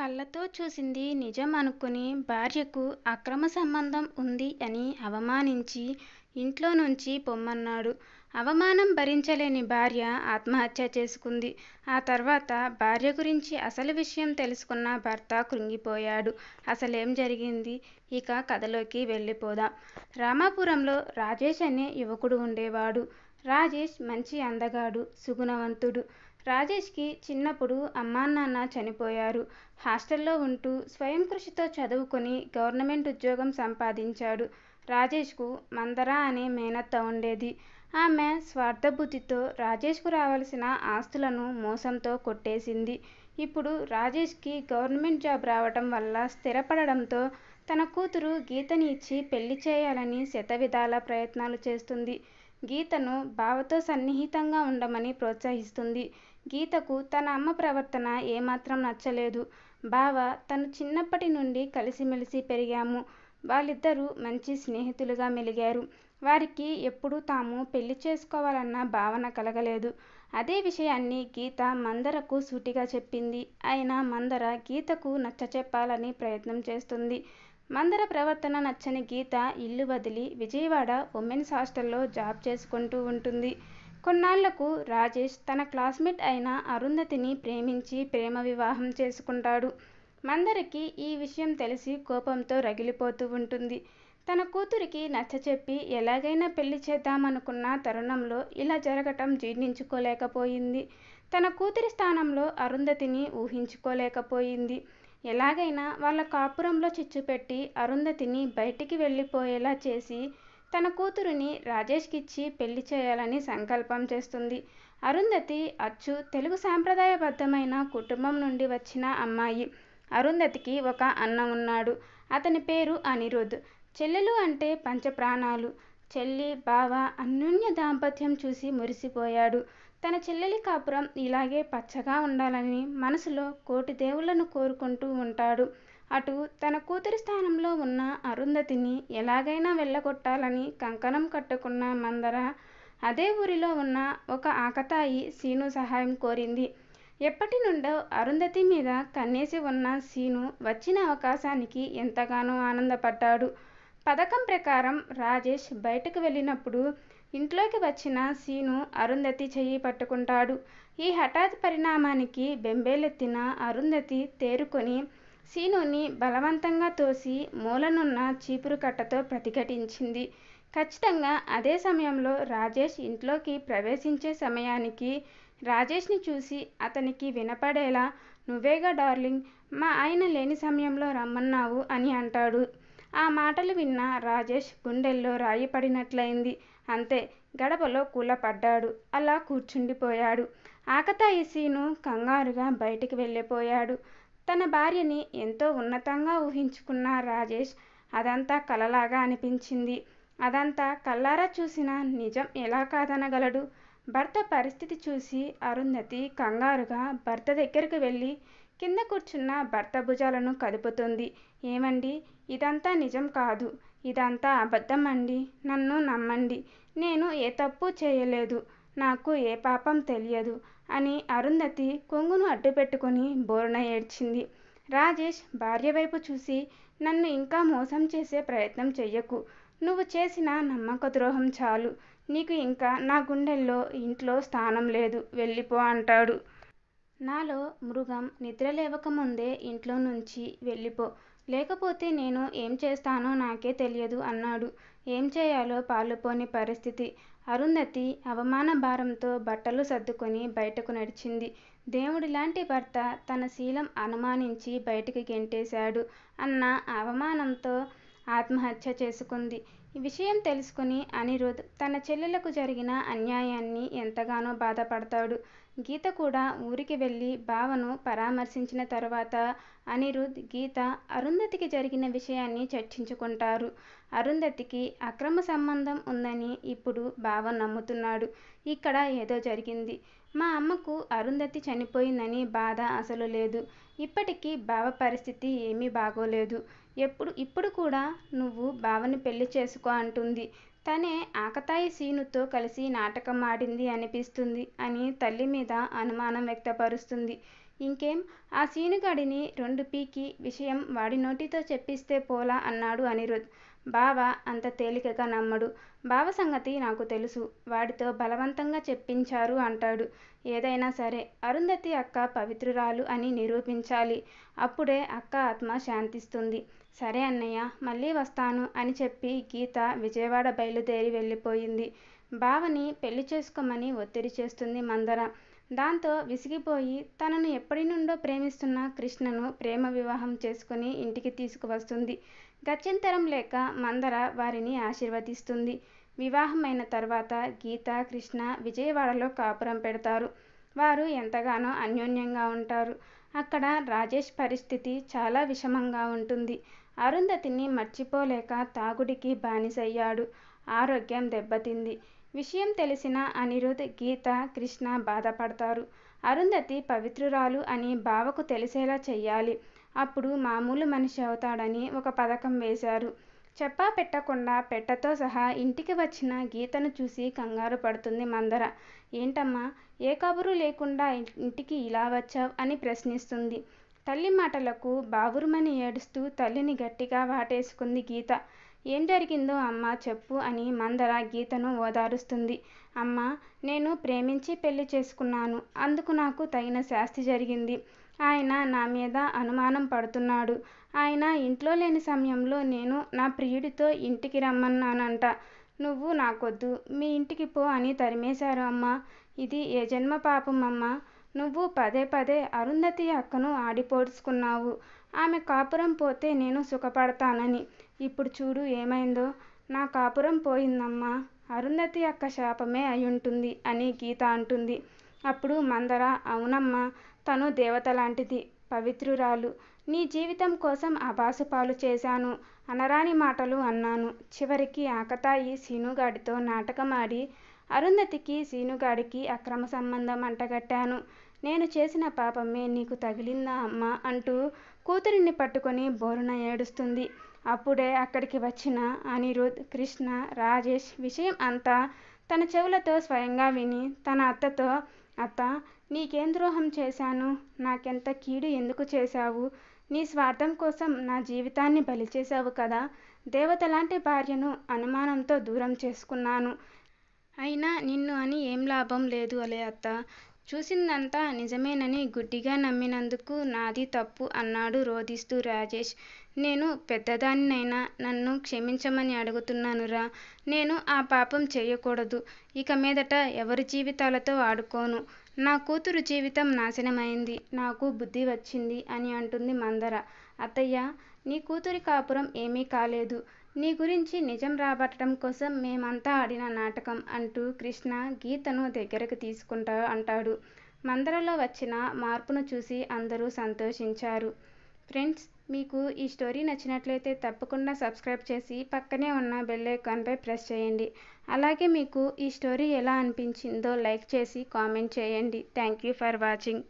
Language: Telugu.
కళ్ళతో చూసింది నిజం అనుకుని భార్యకు అక్రమ సంబంధం ఉంది అని అవమానించి ఇంట్లో నుంచి పొమ్మన్నాడు అవమానం భరించలేని భార్య ఆత్మహత్య చేసుకుంది ఆ తర్వాత భార్య గురించి అసలు విషయం తెలుసుకున్న భర్త కృంగిపోయాడు అసలేం జరిగింది ఇక కథలోకి వెళ్ళిపోదాం రామాపురంలో రాజేష్ అనే యువకుడు ఉండేవాడు రాజేష్ మంచి అందగాడు సుగుణవంతుడు రాజేష్కి చిన్నప్పుడు అమ్మానాన్న చనిపోయారు హాస్టల్లో ఉంటూ స్వయం కృషితో చదువుకొని గవర్నమెంట్ ఉద్యోగం సంపాదించాడు రాజేష్కు మందరా అనే మేనత్త ఉండేది ఆమె స్వార్థబుద్ధితో రాజేష్కు రావాల్సిన ఆస్తులను మోసంతో కొట్టేసింది ఇప్పుడు రాజేష్కి గవర్నమెంట్ జాబ్ రావటం వల్ల స్థిరపడడంతో తన కూతురు గీతని ఇచ్చి పెళ్లి చేయాలని శతవిధాల ప్రయత్నాలు చేస్తుంది గీతను బావతో సన్నిహితంగా ఉండమని ప్రోత్సహిస్తుంది గీతకు తన అమ్మ ప్రవర్తన ఏమాత్రం నచ్చలేదు బావ తను చిన్నప్పటి నుండి కలిసిమెలిసి పెరిగాము వాళ్ళిద్దరూ మంచి స్నేహితులుగా మెలిగారు వారికి ఎప్పుడూ తాము పెళ్లి చేసుకోవాలన్న భావన కలగలేదు అదే విషయాన్ని గీత మందరకు సూటిగా చెప్పింది అయినా మందర గీతకు నచ్చ చెప్పాలని ప్రయత్నం చేస్తుంది మందర ప్రవర్తన నచ్చని గీత ఇల్లు వదిలి విజయవాడ ఉమెన్స్ హాస్టల్లో జాబ్ చేసుకుంటూ ఉంటుంది కొన్నాళ్లకు రాజేష్ తన క్లాస్మేట్ అయిన అరుంధతిని ప్రేమించి ప్రేమ వివాహం చేసుకుంటాడు మందరికి ఈ విషయం తెలిసి కోపంతో రగిలిపోతూ ఉంటుంది తన కూతురికి నచ్చచెప్పి ఎలాగైనా పెళ్లి చేద్దామనుకున్న తరుణంలో ఇలా జరగటం జీర్ణించుకోలేకపోయింది తన కూతురి స్థానంలో అరుంధతిని ఊహించుకోలేకపోయింది ఎలాగైనా వాళ్ళ కాపురంలో చిచ్చుపెట్టి అరుంధతిని బయటికి వెళ్ళిపోయేలా చేసి తన కూతురుని రాజేష్కిచ్చి పెళ్లి చేయాలని సంకల్పం చేస్తుంది అరుంధతి అచ్చు తెలుగు సాంప్రదాయబద్ధమైన కుటుంబం నుండి వచ్చిన అమ్మాయి అరుంధతికి ఒక అన్న ఉన్నాడు అతని పేరు అనిరుద్ చెల్లెలు అంటే పంచప్రాణాలు చెల్లి బావ అన్యోన్య దాంపత్యం చూసి మురిసిపోయాడు తన చెల్లెలి కాపురం ఇలాగే పచ్చగా ఉండాలని మనసులో కోటి దేవుళ్లను కోరుకుంటూ ఉంటాడు అటు తన కూతురి స్థానంలో ఉన్న అరుంధతిని ఎలాగైనా వెళ్ళగొట్టాలని కంకణం కట్టుకున్న మందర అదే ఊరిలో ఉన్న ఒక ఆకతాయి సీను సహాయం కోరింది ఎప్పటి నుండో అరుంధతి మీద కన్నేసి ఉన్న సీను వచ్చిన అవకాశానికి ఎంతగానో ఆనందపడ్డాడు పథకం ప్రకారం రాజేష్ బయటకు వెళ్ళినప్పుడు ఇంట్లోకి వచ్చిన సీను అరుంధతి చెయ్యి పట్టుకుంటాడు ఈ హఠాత్ పరిణామానికి బెంబేలెత్తిన అరుంధతి తేరుకొని శీనుని బలవంతంగా తోసి మూలనున్న చీపురు కట్టతో ప్రతిఘటించింది ఖచ్చితంగా అదే సమయంలో రాజేష్ ఇంట్లోకి ప్రవేశించే సమయానికి రాజేష్ని చూసి అతనికి వినపడేలా నువ్వేగా డార్లింగ్ మా ఆయన లేని సమయంలో రమ్మన్నావు అని అంటాడు ఆ మాటలు విన్న రాజేష్ గుండెల్లో రాయి పడినట్లయింది అంతే గడపలో కూలపడ్డాడు అలా కూర్చుండిపోయాడు ఆకతాయి సీను కంగారుగా బయటికి వెళ్ళిపోయాడు తన భార్యని ఎంతో ఉన్నతంగా ఊహించుకున్న రాజేష్ అదంతా కలలాగా అనిపించింది అదంతా కల్లారా చూసిన నిజం ఎలా కాదనగలడు భర్త పరిస్థితి చూసి అరుంధతి కంగారుగా భర్త దగ్గరకు వెళ్ళి కింద కూర్చున్న భర్త భుజాలను కదుపుతుంది ఏమండి ఇదంతా నిజం కాదు ఇదంతా అబద్ధం అండి నన్ను నమ్మండి నేను ఏ తప్పు చేయలేదు నాకు ఏ పాపం తెలియదు అని అరుంధతి కొంగును అడ్డుపెట్టుకుని బోరున ఏడ్చింది రాజేష్ భార్య వైపు చూసి నన్ను ఇంకా మోసం చేసే ప్రయత్నం చెయ్యకు నువ్వు చేసిన నమ్మక ద్రోహం చాలు నీకు ఇంకా నా గుండెల్లో ఇంట్లో స్థానం లేదు వెళ్ళిపో అంటాడు నాలో మృగం నిద్ర ఇంట్లో నుంచి వెళ్ళిపో లేకపోతే నేను ఏం చేస్తానో నాకే తెలియదు అన్నాడు ఏం చేయాలో పాలుపోని పరిస్థితి అరుంధతి అవమాన భారంతో బట్టలు సర్దుకొని బయటకు నడిచింది దేవుడి లాంటి భర్త తన శీలం అనుమానించి బయటికి గెంటేశాడు అన్న అవమానంతో ఆత్మహత్య చేసుకుంది ఈ విషయం తెలుసుకుని అనిరుద్ తన చెల్లెలకు జరిగిన అన్యాయాన్ని ఎంతగానో బాధపడతాడు గీత కూడా ఊరికి వెళ్ళి బావను పరామర్శించిన తరువాత అనిరుద్ గీత అరుంధతికి జరిగిన విషయాన్ని చర్చించుకుంటారు అరుంధతికి అక్రమ సంబంధం ఉందని ఇప్పుడు బావ నమ్ముతున్నాడు ఇక్కడ ఏదో జరిగింది మా అమ్మకు అరుంధతి చనిపోయిందని బాధ అసలు లేదు ఇప్పటికీ బావ పరిస్థితి ఏమీ బాగోలేదు ఎప్పుడు ఇప్పుడు కూడా నువ్వు బావని పెళ్లి చేసుకో అంటుంది తనే ఆకతాయి సీనుతో కలిసి నాటకం ఆడింది అనిపిస్తుంది అని తల్లి మీద అనుమానం వ్యక్తపరుస్తుంది ఇంకేం ఆ సీనుగాడిని రెండు పీకి విషయం వాడి నోటితో చెప్పిస్తే పోలా అన్నాడు అనిరుద్ బావ అంత తేలికగా నమ్మడు బావ సంగతి నాకు తెలుసు వాడితో బలవంతంగా చెప్పించారు అంటాడు ఏదైనా సరే అరుంధతి అక్క పవిత్రురాలు అని నిరూపించాలి అప్పుడే అక్క ఆత్మ శాంతిస్తుంది సరే అన్నయ్య మళ్ళీ వస్తాను అని చెప్పి గీత విజయవాడ బయలుదేరి వెళ్ళిపోయింది బావని పెళ్లి చేసుకోమని ఒత్తిడి చేస్తుంది మందర దాంతో విసిగిపోయి తనను ఎప్పటి నుండో ప్రేమిస్తున్న కృష్ణను ప్రేమ వివాహం చేసుకుని ఇంటికి తీసుకువస్తుంది గత్యంతరం లేక మందర వారిని ఆశీర్వదిస్తుంది వివాహమైన తర్వాత గీత కృష్ణ విజయవాడలో కాపురం పెడతారు వారు ఎంతగానో అన్యోన్యంగా ఉంటారు అక్కడ రాజేష్ పరిస్థితి చాలా విషమంగా ఉంటుంది అరుంధతిని మర్చిపోలేక తాగుడికి బానిసయ్యాడు. ఆరోగ్యం దెబ్బతింది. విషయం తెలిసిన అనిరుధ్, గీత, కృష్ణ బాధపడతారు. అరుంధతి పవిత్రురాలు అని బావకు తెలిసేలా చెయ్యాలి. అప్పుడు మామూలు మనిషి అవుతాడని ఒక పథకం వేశారు. చెప్పా పెట్టకుండా పెట్టతో సహా ఇంటికి వచ్చిన గీతను చూసి కంగారు పడుతుంది మందర. ఏంటమ్మా! ఏ కబురు లేకుండా ఇంటికి ఇలా వచ్చావ్? అని ప్రశ్నిస్తుంది. తల్లి మాటలకు బావురుమని ఏడుస్తూ తల్లిని గట్టిగా వాటేసుకుంది గీత ఏం జరిగిందో అమ్మ చెప్పు అని మందర గీతను ఓదారుస్తుంది అమ్మ నేను ప్రేమించి పెళ్లి చేసుకున్నాను అందుకు నాకు తగిన శాస్తి జరిగింది ఆయన నా మీద అనుమానం పడుతున్నాడు ఆయన ఇంట్లో లేని సమయంలో నేను నా ప్రియుడితో ఇంటికి రమ్మన్నానంట నువ్వు నాకొద్దు మీ ఇంటికి పో అని తరిమేశారు అమ్మ ఇది ఏ జన్మ పాపం అమ్మ నువ్వు పదే పదే అరుంధతి అక్కను ఆడిపోడ్చుకున్నావు ఆమె కాపురం పోతే నేను సుఖపడతానని ఇప్పుడు చూడు ఏమైందో నా కాపురం పోయిందమ్మా అరుంధతి అక్క శాపమే అయ్యుంటుంది అని గీత అంటుంది అప్పుడు మందర అవునమ్మా తను దేవత లాంటిది పవిత్రురాలు నీ జీవితం కోసం అబాసుపాలు చేశాను అనరాని మాటలు అన్నాను చివరికి ఆకతాయి సీనుగాడితో నాటకమాడి అరుంధతికి సీనుగాడికి అక్రమ సంబంధం అంటగట్టాను నేను చేసిన పాపమే నీకు తగిలిందా అమ్మా అంటూ కూతురిని పట్టుకొని బోరున ఏడుస్తుంది అప్పుడే అక్కడికి వచ్చిన అనిరుద్ కృష్ణ రాజేష్ విషయం అంతా తన చెవులతో స్వయంగా విని తన అత్తతో అత్త నీకేం ద్రోహం చేశాను నాకెంత కీడు ఎందుకు చేశావు నీ స్వార్థం కోసం నా జీవితాన్ని బలి చేశావు కదా దేవతలాంటి భార్యను అనుమానంతో దూరం చేసుకున్నాను అయినా నిన్ను అని ఏం లాభం లేదు అలే అత్త చూసిందంతా నిజమేనని గుడ్డిగా నమ్మినందుకు నాది తప్పు అన్నాడు రోధిస్తూ రాజేష్. నేను పెద్దదానినైనా నన్ను క్షమించమని అడుగుతున్నానురా! నేను ఆ పాపం చేయకూడదు ఇక మీదట ఎవరి జీవితాలతో ఆడుకోను. నా కూతురు జీవితం నాశనమైంది నాకు బుద్ధి వచ్చింది అని అంటుంది మందర. అత్తయ్య నీ కూతురి కాపురం ఏమీ కాలేదు. నీ గురించి నిజం రాబట్టడం కోసం మేమంతా ఆడిన నాటకం అంటూ కృష్ణ గీతను దగ్గరకు తీసుకుంటా అంటాడు మందరలో వచ్చిన మార్పును చూసి అందరూ సంతోషించారు ఫ్రెండ్స్ మీకు ఈ స్టోరీ నచ్చినట్లయితే తప్పకుండా సబ్స్క్రైబ్ చేసి పక్కనే ఉన్న బెల్లైకాన్పై ప్రెస్ చేయండి అలాగే మీకు ఈ స్టోరీ ఎలా అనిపించిందో లైక్ చేసి కామెంట్ చేయండి థ్యాంక్ యూ ఫర్ వాచింగ్